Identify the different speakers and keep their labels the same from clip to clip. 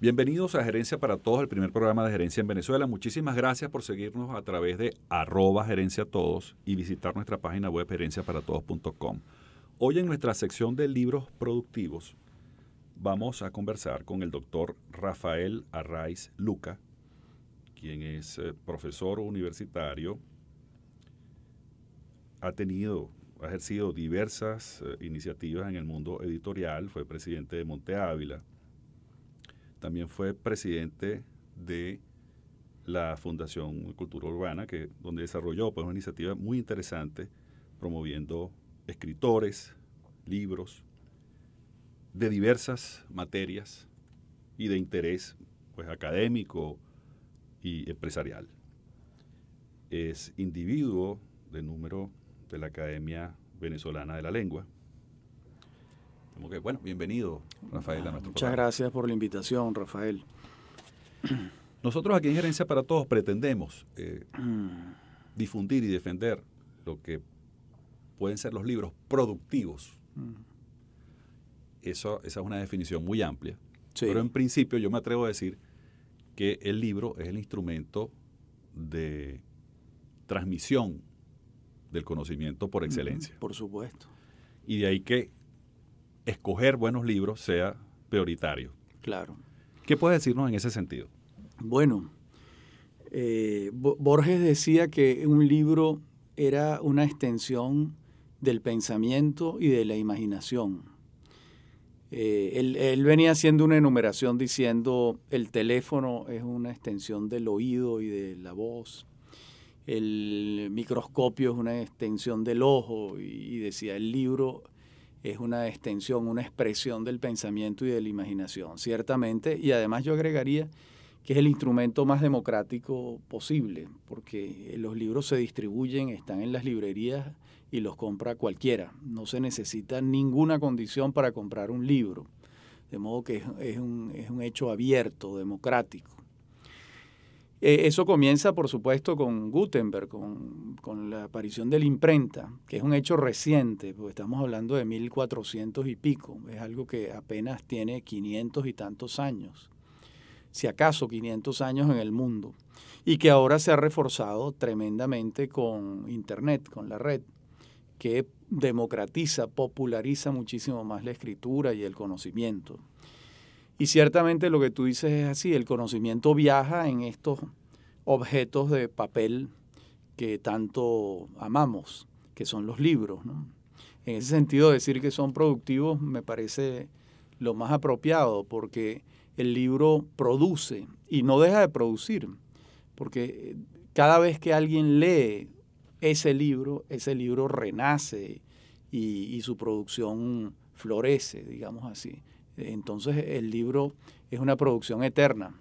Speaker 1: Bienvenidos a Gerencia para Todos, el primer programa de gerencia en Venezuela. Muchísimas gracias por seguirnos a través de arroba gerencia todos y visitar nuestra página web gerenciaparatodos.com. Hoy en nuestra sección de libros productivos vamos a conversar con el doctor Rafael Arraiz Luca, quien es eh, profesor universitario, ha tenido, ha ejercido diversas eh, iniciativas en el mundo editorial, fue presidente de Monte Ávila, también fue presidente de la Fundación Cultura Urbana, que, donde desarrolló pues, una iniciativa muy interesante promoviendo escritores, libros de diversas materias y de interés pues, académico y empresarial. Es individuo de número de la Academia Venezolana de la Lengua, que, bueno, bienvenido, Rafael, a nuestro Muchas gracias por la invitación, Rafael. Nosotros aquí en Gerencia para Todos pretendemos eh, mm. difundir y defender lo que pueden ser los libros productivos. Mm. Eso, esa es una definición muy amplia. Pero en principio yo me atrevo a decir que el libro es el instrumento de transmisión del conocimiento por mm, excelencia. Por supuesto. Y de ahí que escoger buenos libros sea prioritario. Claro. ¿Qué puede decirnos en ese sentido?
Speaker 2: Bueno, eh, Borges decía que un libro era una extensión del pensamiento y de la imaginación. Eh, él, venía haciendo una enumeración diciendo el teléfono es una extensión del oído y de la voz, el microscopio es una extensión del ojo y decía el libro es una extensión, una expresión del pensamiento y de la imaginación, ciertamente, y además yo agregaría que es el instrumento más democrático posible, porque los libros se distribuyen, están en las librerías y los compra cualquiera. No se necesita ninguna condición para comprar un libro, de modo que es un, es un hecho abierto, democrático. Eh, eso comienza, por supuesto, con Gutenberg, con, la aparición de la imprenta, que es un hecho reciente, porque estamos hablando de 1400 y pico, es algo que apenas tiene 500 y tantos años, si acaso 500 años en el mundo, y que ahora se ha reforzado tremendamente con Internet, con la red, que democratiza, populariza muchísimo más la escritura y el conocimiento. Y ciertamente lo que tú dices es así, el conocimiento viaja en estos objetos de papel que tanto amamos, que son los libros. ¿no? En ese sentido, decir que son productivos me parece lo más apropiado, porque el libro produce y no deja de producir, porque eh, cada vez que alguien lee ese libro, ese libro renace y su producción florece, digamos así. Entonces el libro es una producción eterna,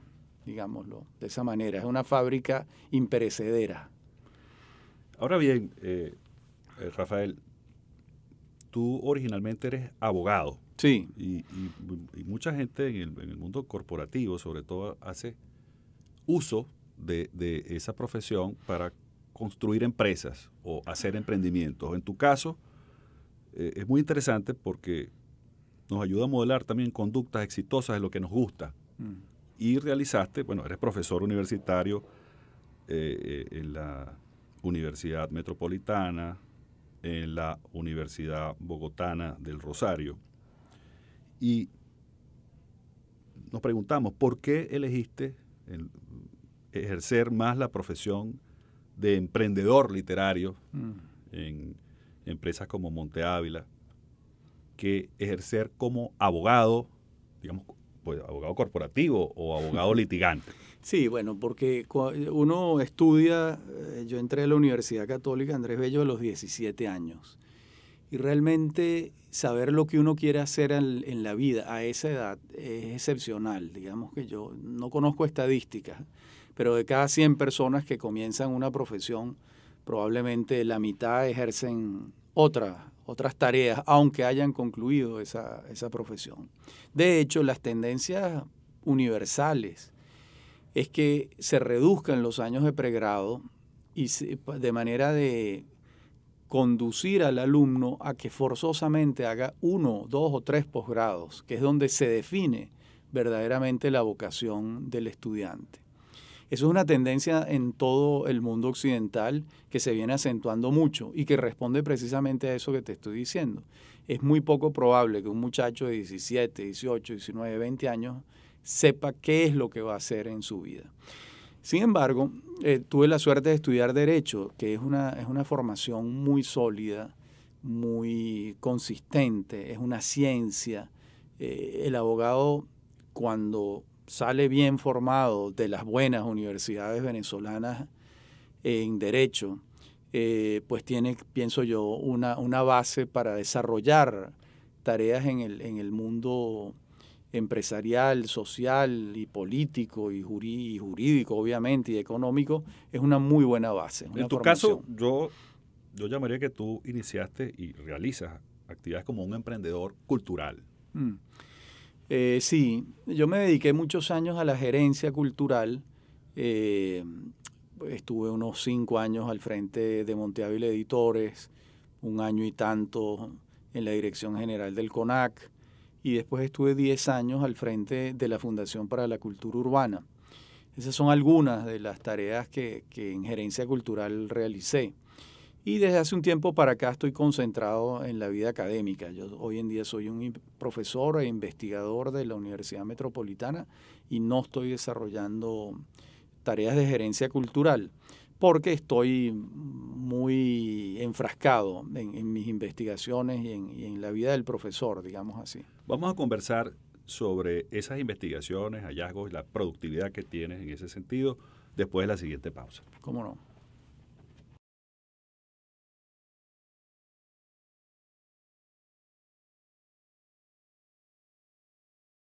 Speaker 2: digámoslo, de esa manera, es una
Speaker 1: fábrica imperecedera. Ahora bien, eh, Rafael, tú originalmente eres abogado. Sí. Y, mucha gente en el, mundo corporativo, sobre todo, hace uso de, esa profesión para construir empresas o hacer emprendimientos. En tu caso, eh, es muy interesante porque nos ayuda a modelar también conductas exitosas de lo que nos gusta. Mm. Y realizaste, bueno, eres profesor universitario eh, eh, en la Universidad Metropolitana, en la Universidad Bogotana del Rosario. Y nos preguntamos, ¿por qué elegiste ejercer más la profesión de emprendedor literario mm. en empresas como Monte Ávila? que ejercer como abogado, digamos, pues, abogado corporativo o abogado litigante. Sí, bueno, porque
Speaker 2: uno estudia, eh, yo entré a la Universidad Católica Andrés Bello a los 17 años, y realmente saber lo que uno quiere hacer en, la vida a esa edad es excepcional. Digamos que yo no conozco estadísticas, pero de cada 100 personas que comienzan una profesión, probablemente la mitad ejercen otra otras tareas, aunque hayan concluido esa, profesión. De hecho, las tendencias universales es que se reduzcan los años de pregrado y de manera de conducir al alumno a que forzosamente haga uno, dos o tres posgrados, que es donde se define verdaderamente la vocación del estudiante. Eso es una tendencia en todo el mundo occidental que se viene acentuando mucho y que responde precisamente a eso que te estoy diciendo. Es muy poco probable que un muchacho de 17, 18, 19, 20 años sepa qué es lo que va a hacer en su vida. Sin embargo, eh, tuve la suerte de estudiar Derecho, que es una, es una formación muy sólida, muy consistente, es una ciencia. Eh, el abogado cuando sale bien formado de las buenas universidades venezolanas en derecho, eh, pues tiene, pienso yo, una, una, base para desarrollar tareas en el, en el mundo empresarial, social y político y, jurídico, obviamente, y económico, es una muy buena base.
Speaker 1: en tu caso, yo, yo llamaría que tú iniciaste y realizas actividades como un emprendedor cultural.
Speaker 2: Mm. Eh, sí, yo me dediqué muchos años a la gerencia cultural. Eh, estuve unos cinco años al frente de Ávila Editores, un año y tanto en la dirección general del CONAC y después estuve diez años al frente de la Fundación para la Cultura Urbana. Esas son algunas de las tareas que en gerencia cultural realicé. Y desde hace un tiempo para acá estoy concentrado en la vida académica. Yo hoy en día soy un profesor e investigador de la Universidad Metropolitana y no estoy desarrollando tareas de gerencia cultural porque estoy muy enfrascado en, mis investigaciones y en, y en la vida del profesor, digamos
Speaker 1: así. Vamos a conversar sobre esas investigaciones, hallazgos y la productividad que tienes en ese sentido después de la siguiente pausa. ¿Cómo no?